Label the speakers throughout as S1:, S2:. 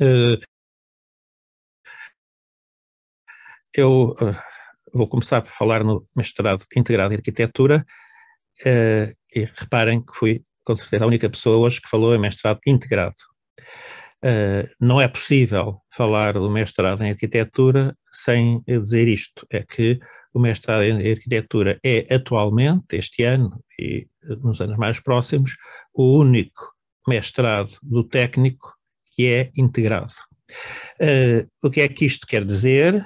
S1: Eh, eu eh, vou começar por falar no mestrado integrado em arquitetura, eh, e reparem que fui, com certeza, a única pessoa hoje que falou em mestrado integrado. não é possível falar do mestrado em arquitetura sem dizer isto: é que o mestrado em arquitetura é atualmente, este ano e nos anos mais próximos, o único mestrado do técnico é integrado. Uh, o que é que isto quer dizer?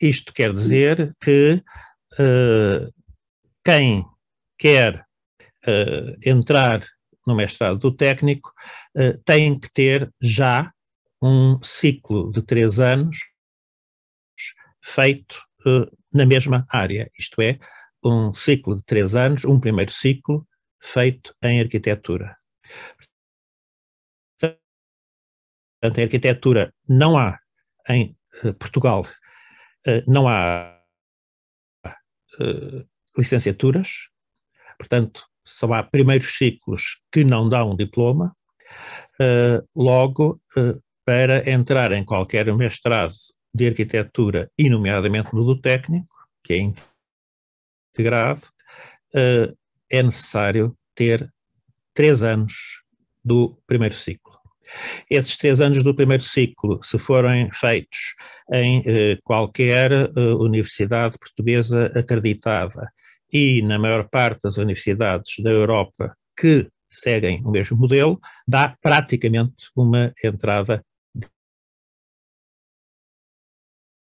S1: Isto quer dizer que uh, quem quer uh, entrar no mestrado do técnico tem que ter já um ciclo de três anos feito na mesma área, isto é, um ciclo de três anos, um primeiro ciclo feito em arquitetura. Portanto, em arquitetura não há, em eh, Portugal, eh, não há eh, licenciaturas, portanto, só há primeiros ciclos que não dão diploma, logo, para entrar em qualquer mestrado de arquitetura, e nomeadamente no do técnico, que é integrado, é necessário ter três anos do primeiro ciclo. Esses três anos do primeiro ciclo, se forem feitos em eh, qualquer eh, universidade portuguesa acreditada e na maior parte das universidades da Europa que seguem o mesmo modelo, dá praticamente uma entrada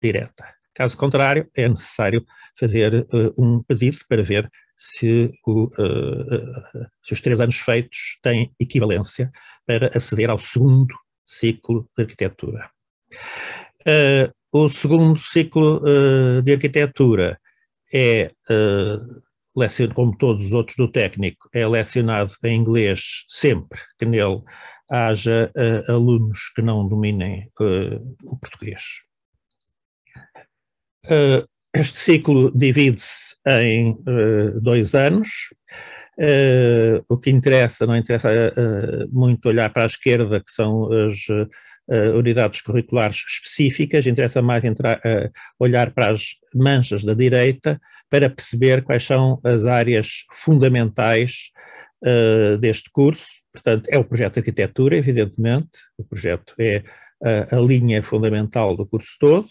S1: direta. Caso contrário, é necessário fazer uh, um pedido para ver se, o, uh, se os três anos feitos têm equivalência para aceder ao segundo ciclo de arquitetura. Uh, o segundo ciclo uh, de arquitetura é, uh, como todos os outros do técnico, é lecionado em inglês sempre que nele haja alunos que não dominem o português. Este ciclo divide-se em uh, dois anos. Uh, o que interessa, não interessa uh, muito olhar para a esquerda, que são as unidades curriculares específicas, interessa mais entrar, olhar para as manchas da direita para perceber quais são as áreas fundamentais deste curso. Portanto, é o projeto de arquitetura, evidentemente, o projeto é a, a linha fundamental do curso todo,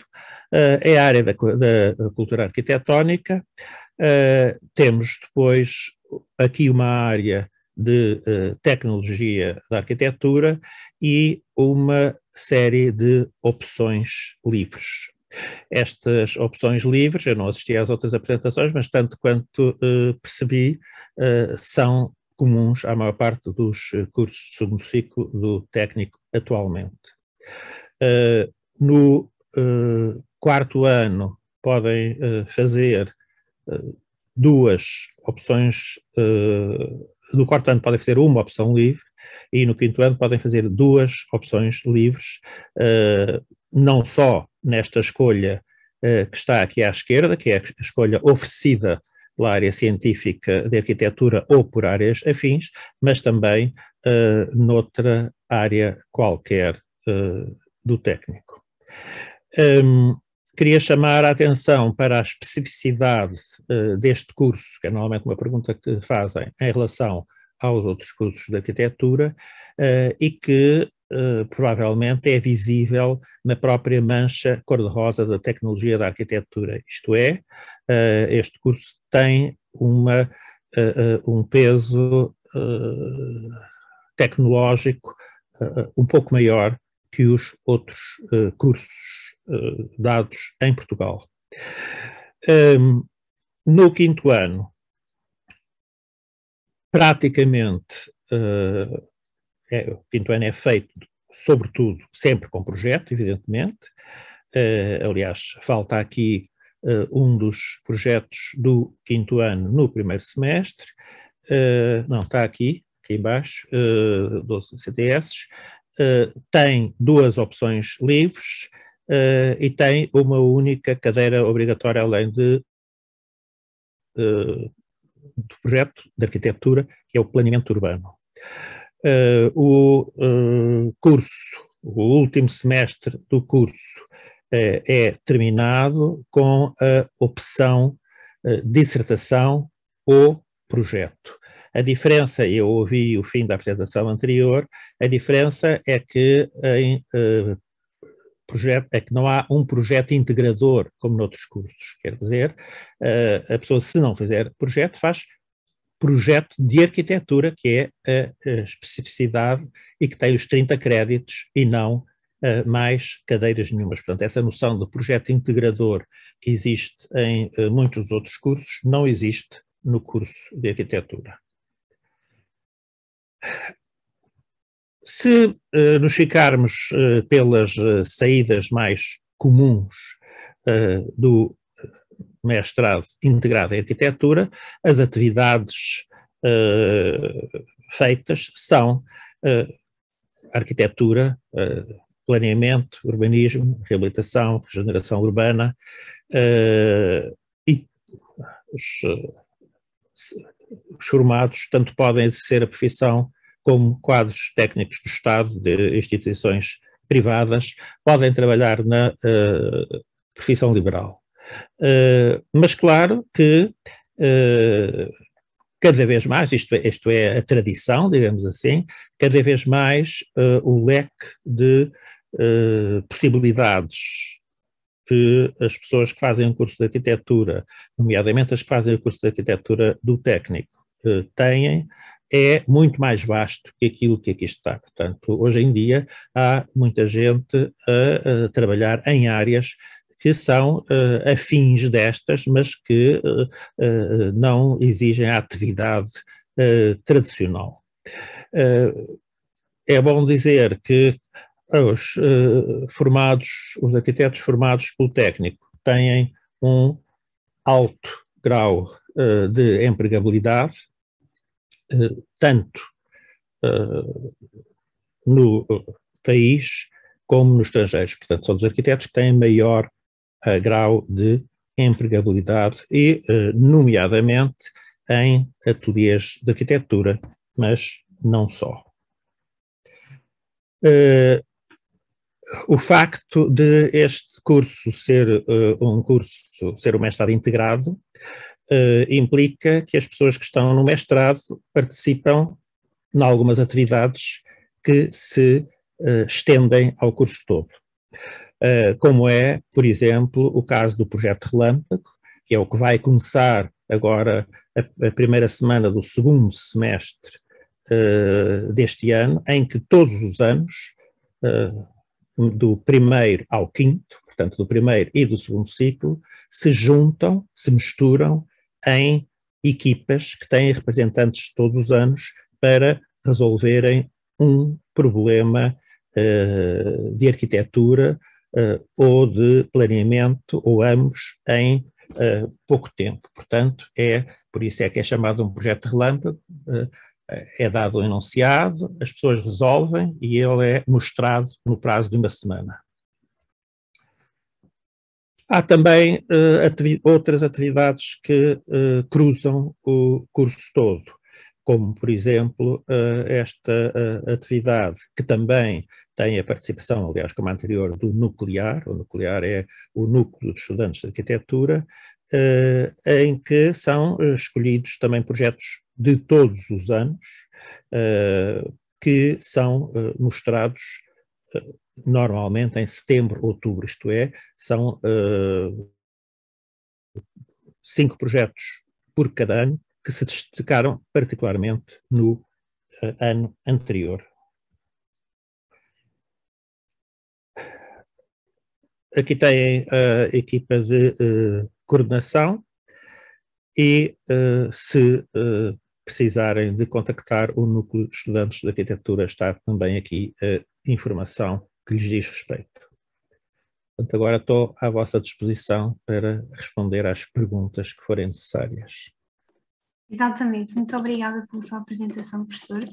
S1: eh, é a área da, da cultura arquitetónica, eh, temos depois aqui uma área de eh, tecnologia da arquitetura e uma série de opções livres. Estas opções livres, eu não assisti às outras apresentações, mas tanto quanto uh, percebi, uh, são comuns à maior parte dos cursos de segundo ciclo do técnico atualmente. Eh, no eh, quarto ano podem eh, fazer duas opções, no quarto ano podem fazer uma opção livre e no quinto ano podem fazer duas opções livres, não só nesta escolha que está aqui à esquerda, que é a escolha oferecida pela área científica de arquitetura ou por áreas afins, mas também uh, noutra área qualquer do técnico. Um, queria chamar a atenção para a especificidade uh, deste curso, que é normalmente uma pergunta que fazem em relação aos outros cursos de arquitetura, uh, e que uh, provavelmente é visível na própria mancha cor-de-rosa da tecnologia da arquitetura. Isto é, este curso tem uma, um peso tecnológico um pouco maior que os outros uh, cursos uh, dados em Portugal. Um, no quinto ano, praticamente, uh, é, o quinto ano é feito, sobretudo, sempre com projeto, evidentemente. aliás, falta aqui um dos projetos do quinto ano no primeiro semestre. não, está aqui, aqui embaixo, uh, 12 CTS, eh, tem duas opções livres uh, e tem uma única cadeira obrigatória além de, uh, do projeto de arquitetura, que é o planeamento urbano. o curso, o último semestre do curso é terminado com a opção dissertação ou projeto. A diferença, eu ouvi o fim da apresentação anterior, a diferença é que em, eh, projeto, é que não há um projeto integrador, como noutros cursos. Quer dizer, eh, a pessoa, se não fizer projeto, faz projeto de arquitetura, que é a especificidade e que tem os 30 créditos e não eh, mais cadeiras nenhumas. Portanto, essa noção de projeto integrador que existe em eh, muitos outros cursos não existe no curso de arquitetura. Se uh, nos ficarmos uh, pelas uh, saídas mais comuns do mestrado integrado em arquitetura, as atividades feitas são arquitetura, planeamento, urbanismo, reabilitação, regeneração urbana e os, os formados tanto podem exercer a profissão como quadros técnicos do Estado, de instituições privadas, podem trabalhar na uh, profissão liberal. Uh, mas claro que uh, cada vez mais, isto é, isto é, a tradição, digamos assim, cada vez mais o leque de possibilidades que as pessoas que fazem o um curso de arquitetura, nomeadamente as que fazem o curso de arquitetura do técnico, têm é muito mais vasto que aquilo que aqui está. Portanto, hoje em dia há muita gente a, a trabalhar em áreas que são uh, afins destas, mas que uh, uh, não exigem a atividade tradicional. é bom dizer que os formados, os arquitetos formados pelo técnico têm um alto grau de empregabilidade, eh, tanto eh, no país como nos estrangeiros. Portanto, são os arquitetos que têm maior eh, grau de empregabilidade e, nomeadamente, em ateliês de arquitetura, mas não só. Uh, o facto de este curso ser uh, um curso, ser um mestrado integrado, eh, implica que as pessoas que estão no mestrado participam em algumas atividades que se eh, estendem ao curso todo. Uh, como é, por exemplo, o caso do projeto Relâmpago, que é o que vai começar agora a, a primeira semana do segundo semestre uh, deste ano, em que todos os anos, uh, do primeiro ao quinto, portanto do primeiro e do segundo ciclo, se juntam, se misturam em equipas que têm representantes todos os anos para resolverem um problema uh, de arquitetura uh, ou de planeamento, ou ambos, em uh, pouco tempo. Portanto, é, por isso é que é chamado um projeto relâmpago, é dado um enunciado, as pessoas resolvem e ele é mostrado no prazo de uma semana. Há também uh, ativi outras atividades que uh, cruzam o curso todo, como, por exemplo, uh, esta atividade que também tem a participação, aliás, como a anterior, do nuclear. O nuclear é o núcleo de estudantes de arquitetura, em que são escolhidos também projetos de todos os anos que são mostrados normalmente em setembro, outubro, isto é, são uh, cinco projetos por cada ano que se destacaram particularmente no uh, ano anterior. Aqui tem a equipa de uh, coordenação e se precisarem de contactar o núcleo de estudantes de arquitetura está também aqui a informação que lhes diz respeito. Portanto, agora estou à vossa disposição para responder às perguntas que forem necessárias. Exatamente, muito obrigada pela sua apresentação, professor.